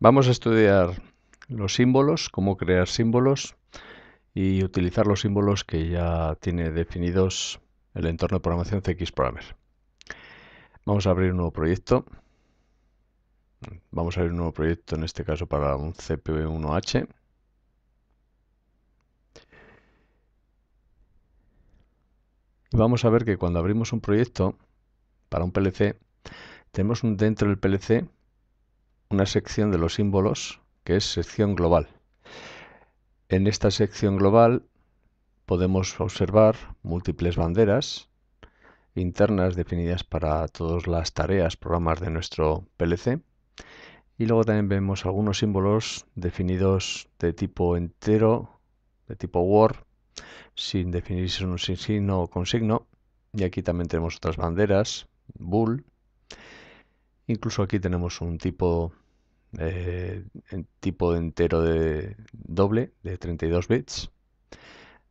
Vamos a estudiar los símbolos, cómo crear símbolos y utilizar los símbolos que ya tiene definidos el entorno de programación CX Programmer. Vamos a abrir un nuevo proyecto. Vamos a abrir un nuevo proyecto, en este caso para un cpu 1 h vamos a ver que cuando abrimos un proyecto para un PLC, tenemos dentro del PLC una sección de los símbolos que es sección global. En esta sección global podemos observar múltiples banderas internas definidas para todas las tareas, programas de nuestro PLC. Y luego también vemos algunos símbolos definidos de tipo entero, de tipo Word, sin definirse un signo o consigno. Y aquí también tenemos otras banderas, Bull, Incluso aquí tenemos un tipo, eh, entero de doble de 32 bits,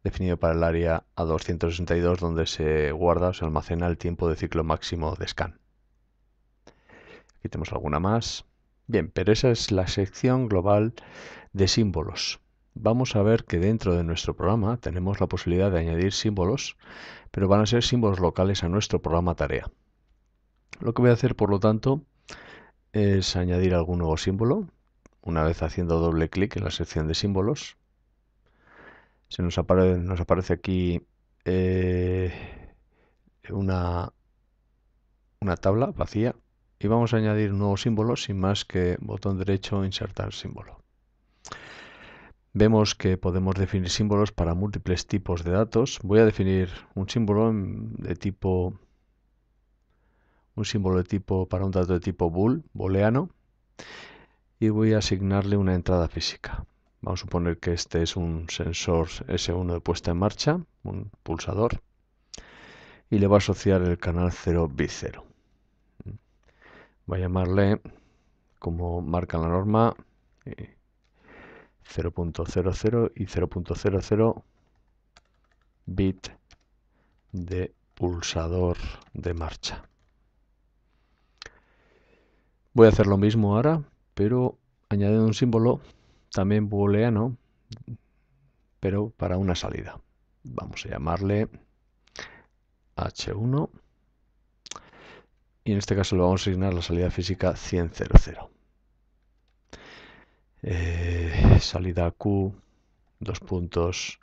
definido para el área a 262 donde se guarda o se almacena el tiempo de ciclo máximo de scan. Aquí tenemos alguna más. Bien, pero esa es la sección global de símbolos. Vamos a ver que dentro de nuestro programa tenemos la posibilidad de añadir símbolos, pero van a ser símbolos locales a nuestro programa tarea. Lo que voy a hacer, por lo tanto, es añadir algún nuevo símbolo. Una vez haciendo doble clic en la sección de símbolos, se nos, nos aparece aquí eh, una, una tabla vacía y vamos a añadir un nuevo símbolo sin más que botón derecho insertar símbolo. Vemos que podemos definir símbolos para múltiples tipos de datos. Voy a definir un símbolo de tipo un símbolo de tipo para un dato de tipo bool, booleano, y voy a asignarle una entrada física. Vamos a suponer que este es un sensor S1 de puesta en marcha, un pulsador, y le va a asociar el canal 0 bit 0 Voy a llamarle, como marca la norma, 0.00 eh, y 0.00 bit de pulsador de marcha. Voy a hacer lo mismo ahora, pero añadiendo un símbolo también booleano, pero para una salida. Vamos a llamarle h1 y en este caso le vamos a asignar la salida física 100. Eh, salida Q, dos puntos,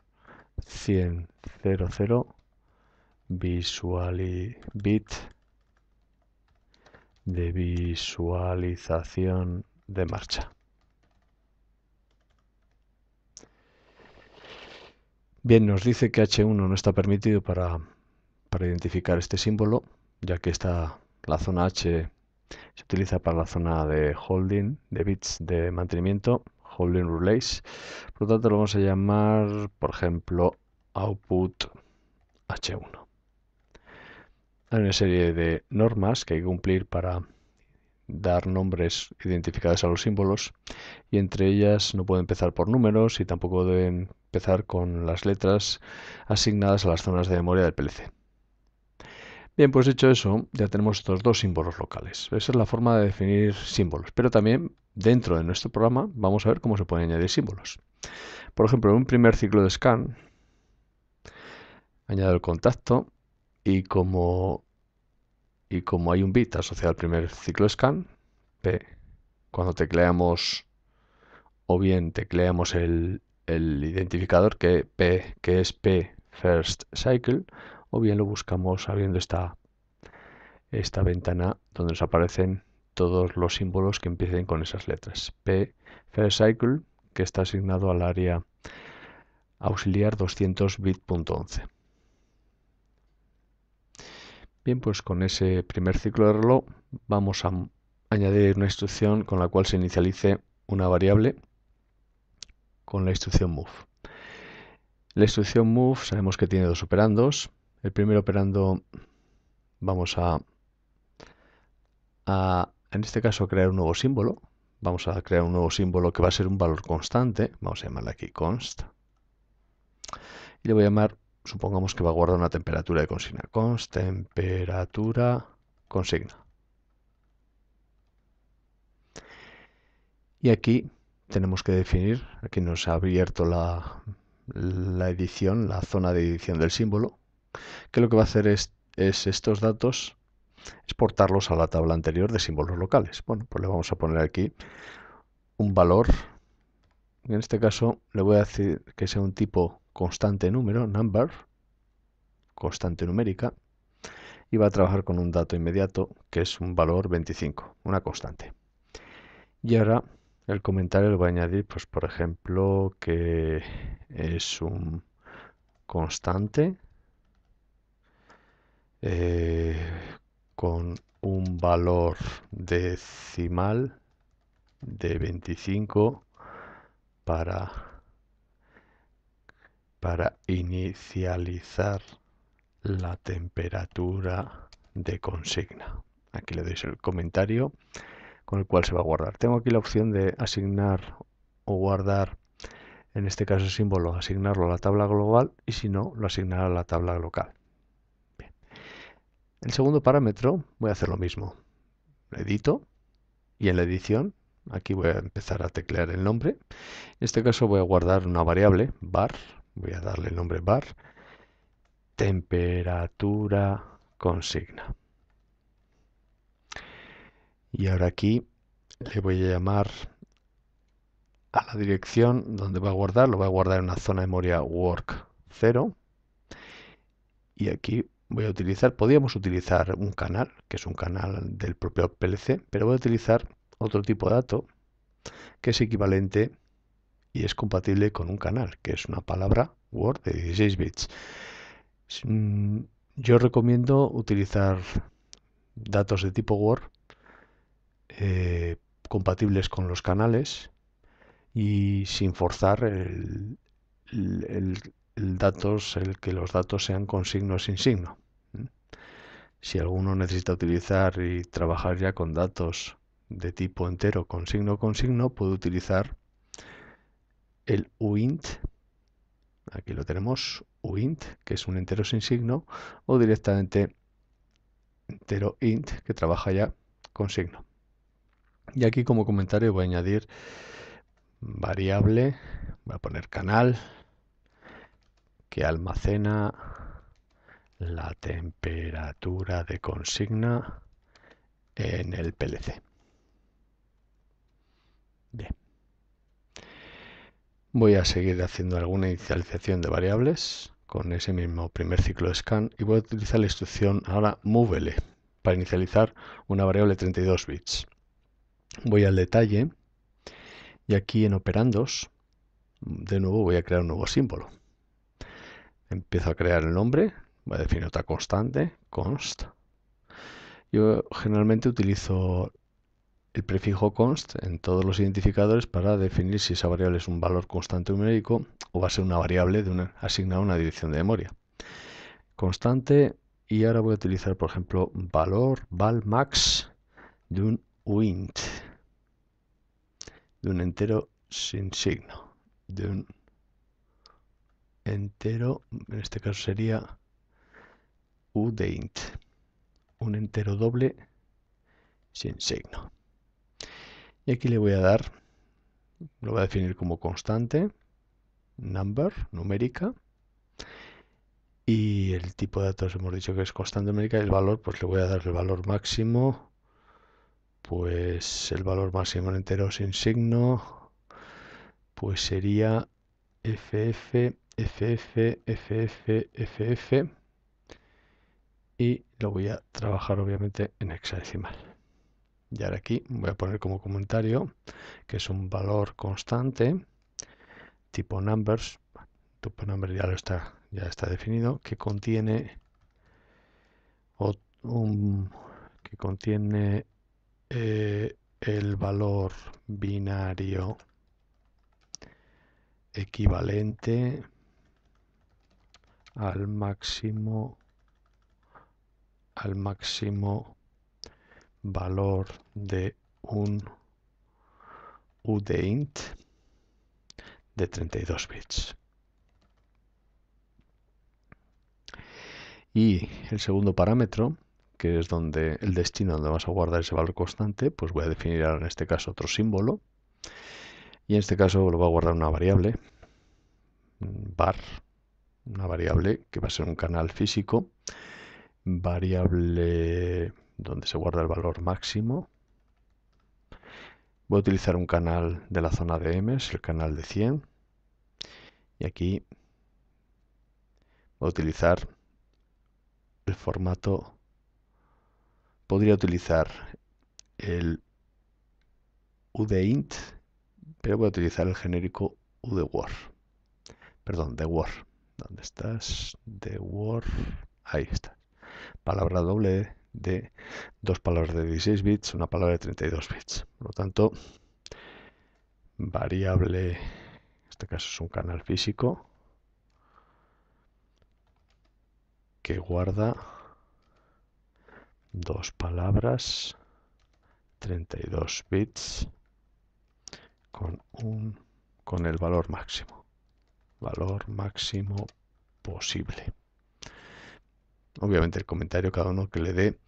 100.00, visual y bit de visualización de marcha. Bien, nos dice que H1 no está permitido para, para identificar este símbolo, ya que está la zona H se utiliza para la zona de holding, de bits de mantenimiento, holding relays. Por lo tanto, lo vamos a llamar, por ejemplo, output H1. Hay una serie de normas que hay que cumplir para dar nombres identificados a los símbolos y entre ellas no puede empezar por números y tampoco deben empezar con las letras asignadas a las zonas de memoria del PLC. Bien, pues dicho eso, ya tenemos estos dos símbolos locales. Esa es la forma de definir símbolos, pero también dentro de nuestro programa vamos a ver cómo se pueden añadir símbolos. Por ejemplo, en un primer ciclo de scan, añado el contacto y como y como hay un bit asociado al primer ciclo scan, P, cuando tecleamos o bien tecleamos el, el identificador que, P, que es P first cycle o bien lo buscamos abriendo esta, esta ventana donde nos aparecen todos los símbolos que empiecen con esas letras. P first cycle que está asignado al área auxiliar 200 bit.11. Bien, pues con ese primer ciclo de reloj vamos a añadir una instrucción con la cual se inicialice una variable con la instrucción move. La instrucción move sabemos que tiene dos operandos. El primer operando vamos a, en este caso, crear un nuevo símbolo. Vamos a crear un nuevo símbolo que va a ser un valor constante. Vamos a llamarle aquí const. Y le voy a llamar supongamos que va a guardar una temperatura de consigna. Const temperatura consigna. Y aquí tenemos que definir, aquí nos ha abierto la, edición, la zona de edición del símbolo, que lo que va a hacer es, es estos datos exportarlos a la tabla anterior de símbolos locales. Bueno, pues le vamos a poner aquí un valor. En este caso le voy a decir que sea un tipo constante número, number, constante numérica, y va a trabajar con un dato inmediato que es un valor 25, una constante. Y ahora el comentario lo voy a añadir, pues por ejemplo, que es un constante eh, con un valor decimal de 25 para para inicializar la temperatura de consigna. Aquí le doy el comentario con el cual se va a guardar. Tengo aquí la opción de asignar o guardar, en este caso el símbolo, asignarlo a la tabla global y si no, lo asignará a la tabla local. El segundo parámetro voy a hacer lo mismo. edito y en la edición aquí voy a empezar a teclear el nombre. En este caso voy a guardar una variable, bar, voy a darle el nombre bar, temperatura consigna. Y ahora aquí le voy a llamar a la dirección donde va a guardar, lo va a guardar en una zona de memoria work 0. Y aquí voy a utilizar, podríamos utilizar un canal, que es un canal del propio PLC, pero voy a utilizar otro tipo de dato que es equivalente a y es compatible con un canal, que es una palabra Word de 16 bits. Mm, yo recomiendo utilizar datos de tipo Word eh, compatibles con los canales y sin forzar el, datos, el que los datos sean con signo sin signo. Si alguno necesita utilizar y trabajar ya con datos de tipo entero con signo con signo, puede utilizar el uint, aquí lo tenemos, uint, que es un entero sin signo, o directamente entero int, que trabaja ya con signo. Y aquí como comentario voy a añadir variable, voy a poner canal, que almacena la temperatura de consigna en el PLC. Bien. Voy a seguir haciendo alguna inicialización de variables con ese mismo primer ciclo de scan y voy a utilizar la instrucción ahora movele para inicializar una variable de 32 bits. Voy al detalle y aquí en operandos de nuevo voy a crear un nuevo símbolo. Empiezo a crear el nombre, voy a definir otra constante, const. Yo generalmente utilizo el prefijo const en todos los identificadores para definir si esa variable es un valor constante numérico o va a ser una variable de una, asignada a una dirección de memoria. Constante, y ahora voy a utilizar, por ejemplo, valor val max de un uint, de un entero sin signo, de un entero, en este caso sería u de int, un entero doble sin signo. Y aquí le voy a dar, lo voy a definir como constante, number, numérica. Y el tipo de datos hemos dicho que es constante numérica. El valor, pues le voy a dar el valor máximo. Pues el valor máximo en entero sin signo, pues sería FF, FF, FF, FF. Y lo voy a trabajar obviamente en hexadecimal. Y ahora aquí voy a poner como comentario que es un valor constante tipo numbers, tipo number ya lo está, ya está definido, que contiene que contiene eh, el valor binario equivalente al máximo al máximo valor de un U de 32 bits. Y el segundo parámetro, que es donde el destino donde vas a guardar ese valor constante, pues voy a definir ahora en este caso otro símbolo. Y en este caso lo va a guardar una variable, var, una variable que va a ser un canal físico, variable donde se guarda el valor máximo. Voy a utilizar un canal de la zona de M, el canal de 100. Y aquí voy a utilizar el formato. Podría utilizar el UDINT, pero voy a utilizar el genérico word. Perdón, de Word. ¿Dónde estás? De Word. Ahí está. Palabra doble de dos palabras de 16 bits, una palabra de 32 bits. Por lo tanto, variable, en este caso es un canal físico, que guarda dos palabras, 32 bits, con, un, con el valor máximo, valor máximo posible. Obviamente el comentario cada uno que le dé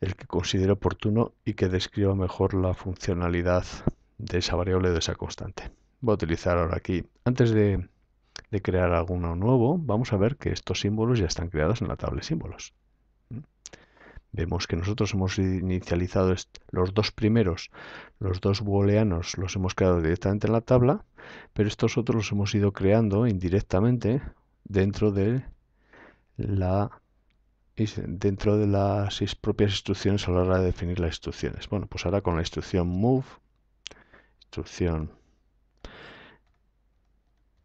el que considere oportuno y que describa mejor la funcionalidad de esa variable o de esa constante. Voy a utilizar ahora aquí, antes de, crear alguno nuevo, vamos a ver que estos símbolos ya están creados en la tabla de símbolos. Vemos que nosotros hemos inicializado los dos primeros, los dos booleanos los hemos creado directamente en la tabla, pero estos otros los hemos ido creando indirectamente dentro de la dentro de las propias instrucciones a la hora de definir las instrucciones. Bueno, pues ahora con la instrucción move, instrucción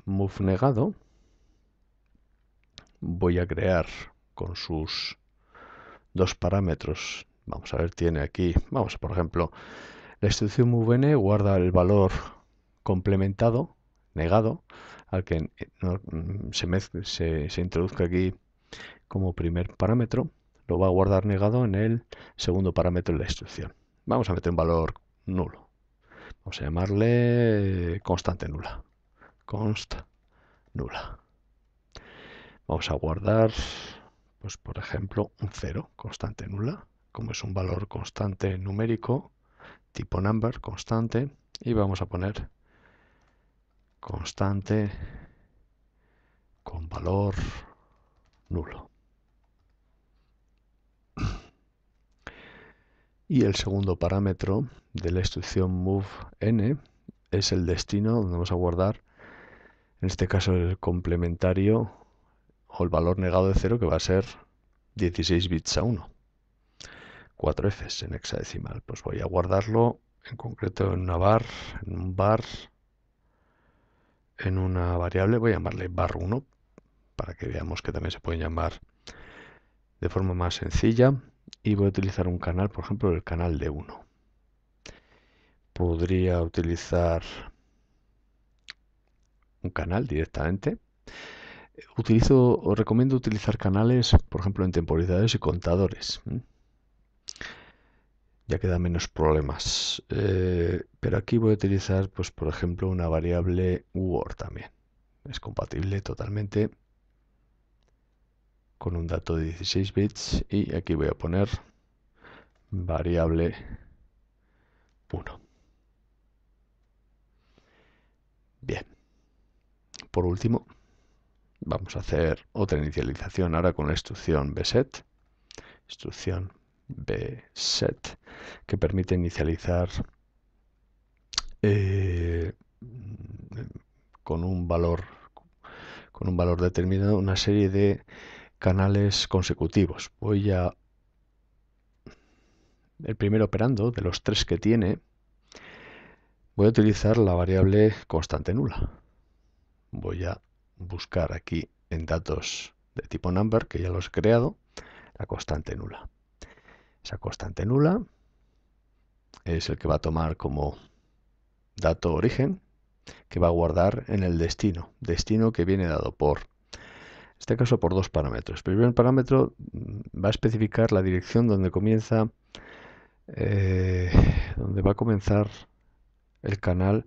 move negado, voy a crear con sus dos parámetros. Vamos a ver, tiene aquí, vamos, por ejemplo, la instrucción move n guarda el valor complementado, negado, al que eh, mm, se, se, se introduzca aquí como primer parámetro, lo va a guardar negado en el segundo parámetro de la instrucción. Vamos a meter un valor nulo. Vamos a llamarle constante nula. Const nula. Vamos a guardar, pues por ejemplo, un 0, constante nula. Como es un valor constante numérico, tipo number, constante. Y vamos a poner constante con valor nulo. Y el segundo parámetro de la instrucción move n es el destino donde vamos a guardar, en este caso el complementario o el valor negado de 0 que va a ser 16 bits a 1. 4 Fs en hexadecimal. Pues voy a guardarlo en concreto en una en un bar, en una variable. Voy a llamarle bar 1 para que veamos que también se pueden llamar de forma más sencilla y voy a utilizar un canal, por ejemplo, el canal de 1. Podría utilizar un canal directamente. Utilizo o recomiendo utilizar canales, por ejemplo, en temporizadores y contadores. Ya queda menos problemas. Eh, pero aquí voy a utilizar, pues, por ejemplo, una variable word también. Es compatible totalmente con un dato de 16 bits y aquí voy a poner variable 1. Bien. Por último, vamos a hacer otra inicialización ahora con la instrucción bset. Instrucción bset que permite inicializar eh, con un valor con un valor determinado una serie de canales consecutivos. Voy a... El primer operando, de los tres que tiene, voy a utilizar la variable constante nula. Voy a buscar aquí en datos de tipo number, que ya los he creado, la constante nula. Esa constante nula es el que va a tomar como dato origen, que va a guardar en el destino, destino que viene dado por en este caso por dos parámetros. Primero el parámetro mm, va a especificar la dirección donde comienza, eh, donde va a comenzar el canal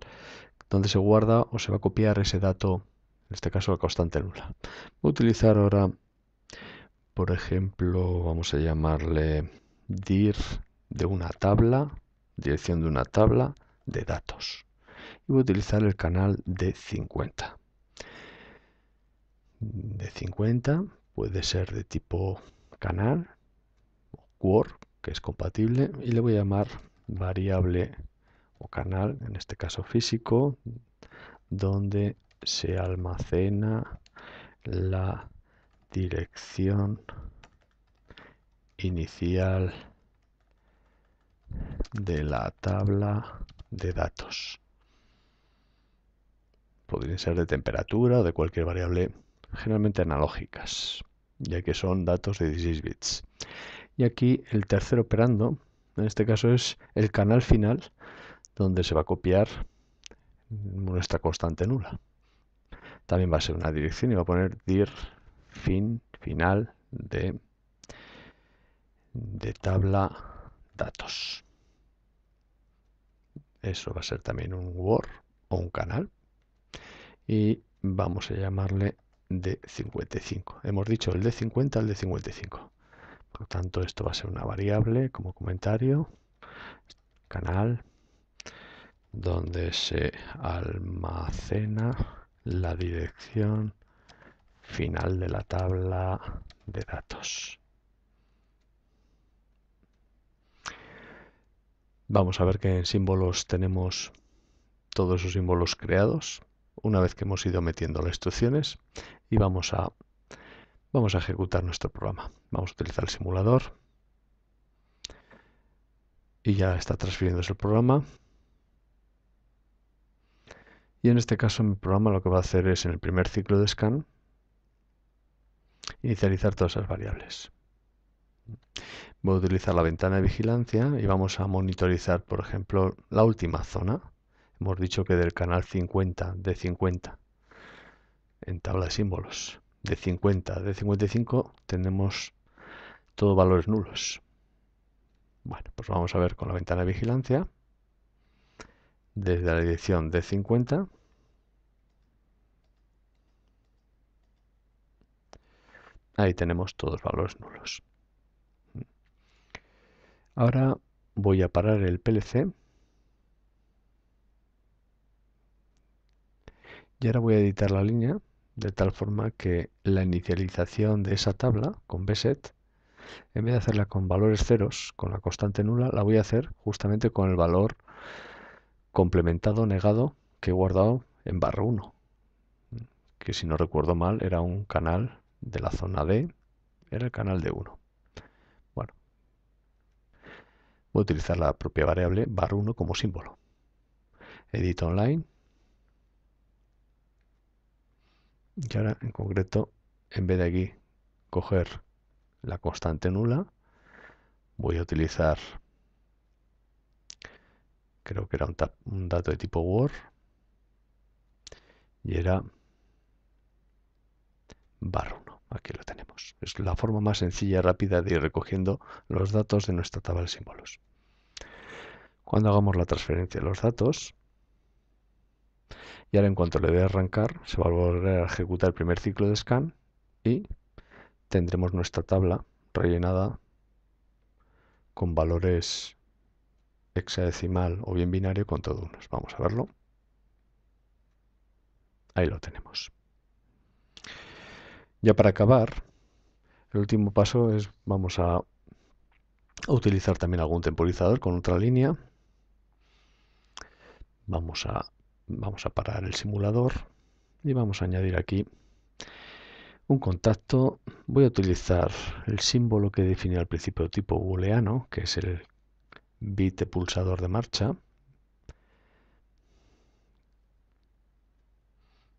donde se guarda o se va a copiar ese dato, en este caso la constante nula. Voy a utilizar ahora, por ejemplo, vamos a llamarle dir de una tabla, dirección de una tabla de datos. Y voy a utilizar el canal de 50 de 50, puede ser de tipo canal o que es compatible, y le voy a llamar variable o canal, en este caso físico, donde se almacena la dirección inicial de la tabla de datos. Podría ser de temperatura o de cualquier variable generalmente analógicas, ya que son datos de 16 bits. Y aquí el tercer operando, en este caso es el canal final, donde se va a copiar nuestra constante nula. También va a ser una dirección y va a poner dir fin final de, de tabla datos. Eso va a ser también un Word o un canal. Y vamos a llamarle de 55. Hemos dicho el de 50 al de 55. Por lo tanto, esto va a ser una variable como comentario, canal, donde se almacena la dirección final de la tabla de datos. Vamos a ver que en símbolos tenemos todos esos símbolos creados una vez que hemos ido metiendo las instrucciones y vamos a, vamos a ejecutar nuestro programa. Vamos a utilizar el simulador y ya está transfiriéndose el programa. Y en este caso mi programa lo que va a hacer es en el primer ciclo de scan inicializar todas las variables. Voy a utilizar la ventana de vigilancia y vamos a monitorizar, por ejemplo, la última zona Hemos dicho que del canal 50 de 50 en tabla de símbolos de 50 de 55 tenemos todos valores nulos. Bueno, pues vamos a ver con la ventana de vigilancia desde la dirección de 50 Ahí tenemos todos valores nulos. Ahora voy a parar el PLC Y ahora voy a editar la línea de tal forma que la inicialización de esa tabla con bset, en vez de hacerla con valores ceros, con la constante nula, la voy a hacer justamente con el valor complementado negado que he guardado en barra 1, que si no recuerdo mal era un canal de la zona D, era el canal de 1. Bueno, voy a utilizar la propia variable bar1 como símbolo. Edito online Y ahora en concreto, en vez de aquí coger la constante nula, voy a utilizar, creo que era un, dato de tipo Word, y era bar 1. Aquí lo tenemos. Es la forma más sencilla y rápida de ir recogiendo los datos de nuestra tabla de símbolos. Cuando hagamos la transferencia de los datos, y ahora en cuanto le dé a arrancar, se va a volver a ejecutar el primer ciclo de scan y tendremos nuestra tabla rellenada con valores hexadecimal o bien binario con todos unos. Vamos a verlo. Ahí lo tenemos. Ya para acabar, el último paso es vamos a utilizar también algún temporizador con otra línea. Vamos a Vamos a parar el simulador y vamos a añadir aquí un contacto. Voy a utilizar el símbolo que definí al principio tipo booleano, que es el bit pulsador de marcha.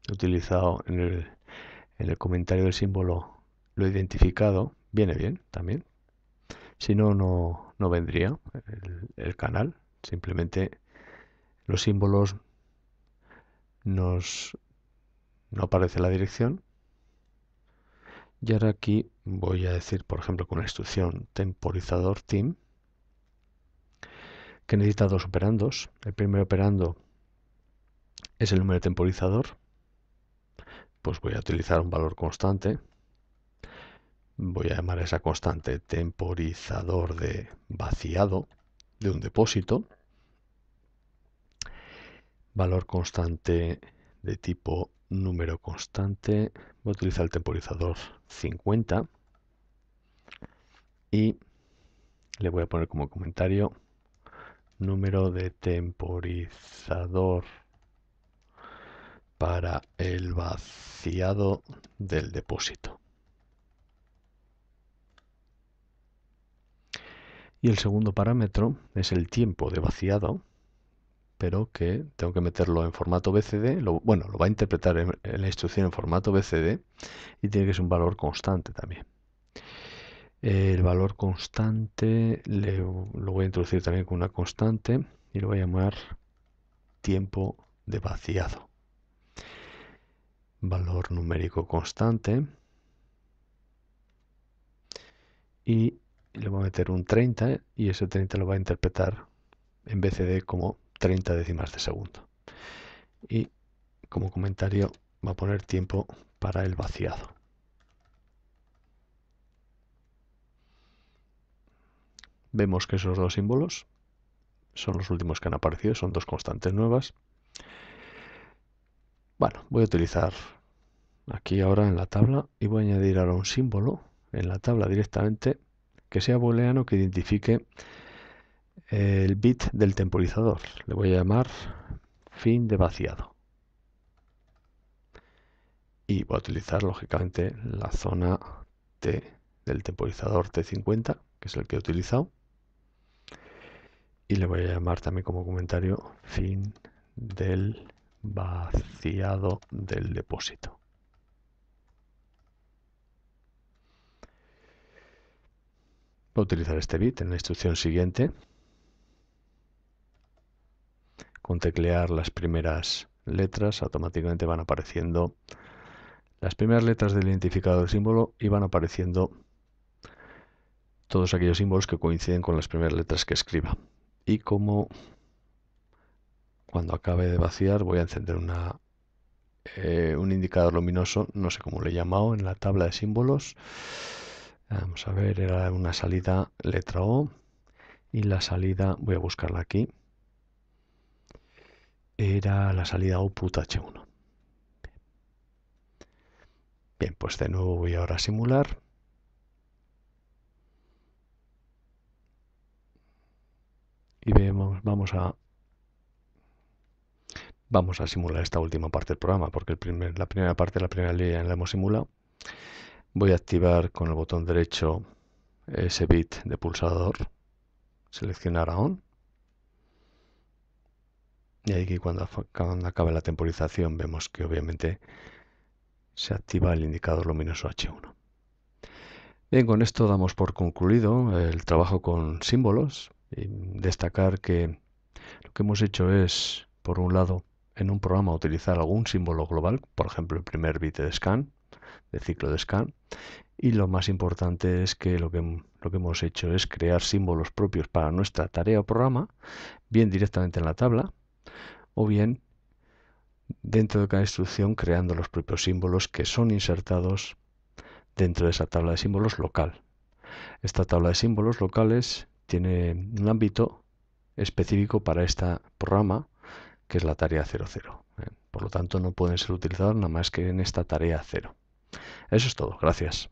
He utilizado en el, comentario del símbolo, lo he identificado. Viene bien también. Si no, no, vendría el canal. Simplemente los símbolos nos no aparece la dirección. Y ahora aquí voy a decir, por ejemplo, con la instrucción temporizador team, que necesita dos operandos. El primer operando es el número de temporizador. Pues voy a utilizar un valor constante. Voy a llamar a esa constante temporizador de vaciado de un depósito. Valor constante de tipo número constante. Voy a utilizar el temporizador 50. Y le voy a poner como comentario número de temporizador para el vaciado del depósito. Y el segundo parámetro es el tiempo de vaciado pero que tengo que meterlo en formato BCD, bueno, lo va a interpretar en, la instrucción en formato BCD y tiene que ser un valor constante también. El valor constante lo voy a introducir también con una constante y lo voy a llamar tiempo de vaciado. Valor numérico constante. Y le voy a meter un 30 y ese 30 lo va a interpretar en BCD como 30 décimas de segundo. Y como comentario va a poner tiempo para el vaciado. Vemos que esos dos símbolos son los últimos que han aparecido, son dos constantes nuevas. Bueno, voy a utilizar aquí ahora en la tabla y voy a añadir ahora un símbolo en la tabla directamente que sea booleano que identifique el bit del temporizador. Le voy a llamar fin de vaciado. Y voy a utilizar lógicamente la zona T del temporizador T50, que es el que he utilizado. Y le voy a llamar también como comentario fin del vaciado del depósito. Voy a utilizar este bit en la instrucción siguiente con teclear las primeras letras, automáticamente van apareciendo las primeras letras del identificador del símbolo y van apareciendo todos aquellos símbolos que coinciden con las primeras letras que escriba. Y como cuando acabe de vaciar voy a encender una, eh, un indicador luminoso, no sé cómo le he llamado, en la tabla de símbolos. Vamos a ver, era una salida letra O y la salida, voy a buscarla aquí, era la salida output H1. Bien, pues de nuevo voy ahora a simular. Y vemos, vamos a vamos a simular esta última parte del programa, porque el primer, la primera parte, la primera línea la hemos simulado. Voy a activar con el botón derecho ese bit de pulsador, seleccionar a on y aquí que cuando acabe la temporización vemos que obviamente se activa el indicador luminoso H1. Bien, con esto damos por concluido el trabajo con símbolos. destacar que lo que hemos hecho es, por un lado, en un programa utilizar algún símbolo global, por ejemplo el primer bit de scan, de ciclo de scan, y lo más importante es que lo, que lo que hemos hecho es crear símbolos propios para nuestra tarea o programa, bien directamente en la tabla, o bien dentro de cada instrucción creando los propios símbolos que son insertados dentro de esa tabla de símbolos local. Esta tabla de símbolos locales tiene un ámbito específico para este programa, que es la tarea 00. ¿eh? Por lo tanto, no pueden ser utilizados nada más que en esta tarea 0. Eso es todo. Gracias.